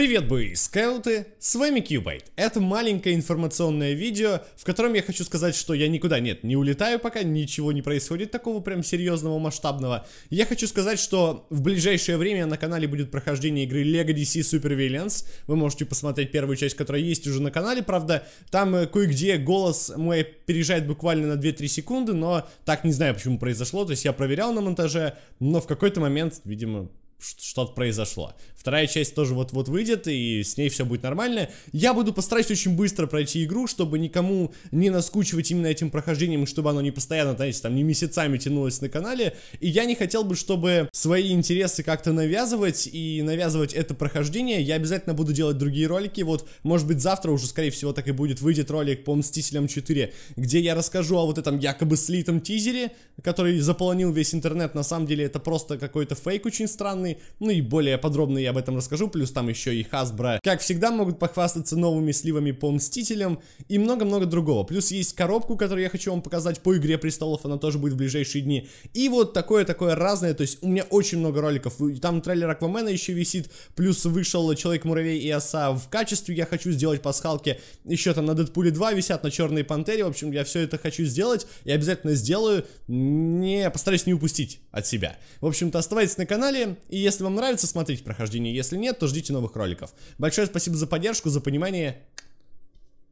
Привет, бои скауты! С вами Кьюбайт. Это маленькое информационное видео, в котором я хочу сказать, что я никуда, нет, не улетаю пока, ничего не происходит такого прям серьезного, масштабного. Я хочу сказать, что в ближайшее время на канале будет прохождение игры LEGO DC Super Villains. Вы можете посмотреть первую часть, которая есть уже на канале, правда, там э, кое-где голос мой переезжает буквально на 2-3 секунды, но так не знаю, почему произошло, то есть я проверял на монтаже, но в какой-то момент, видимо, что-то произошло. Вторая часть тоже вот-вот выйдет, и с ней все будет нормально. Я буду постараюсь очень быстро пройти игру, чтобы никому не наскучивать именно этим прохождением, чтобы оно не постоянно, знаете, там не месяцами тянулось на канале. И я не хотел бы, чтобы свои интересы как-то навязывать и навязывать это прохождение. Я обязательно буду делать другие ролики. Вот, может быть, завтра уже, скорее всего, так и будет, выйдет ролик по Мстителям 4, где я расскажу о вот этом якобы слитом тизере, который заполонил весь интернет. На самом деле это просто какой-то фейк очень странный популярный. Ну и более подробно я об этом расскажу, плюс там еще и Hasbro, как всегда, могут похвастаться новыми сливами по Мстителям и много-много другого. Плюс есть коробку, которую я хочу вам показать по Игре Престолов, она тоже будет в ближайшие дни. И вот такое-такое разное, то есть у меня очень много роликов. Там трейлер Аквамена еще висит, плюс вышел Человек-муравей и оса в качестве, я хочу сделать пасхалки. Еще там на Дэдпуле 2 висят, на Черной Пантере, в общем, я все это хочу сделать и обязательно сделаю. Не, постараюсь не упустить от себя. В общем-то, оставайтесь на канале и если вам нравится, смотрите прохождение. Если нет, то ждите новых роликов. Большое спасибо за поддержку, за понимание.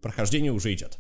Прохождение уже идет.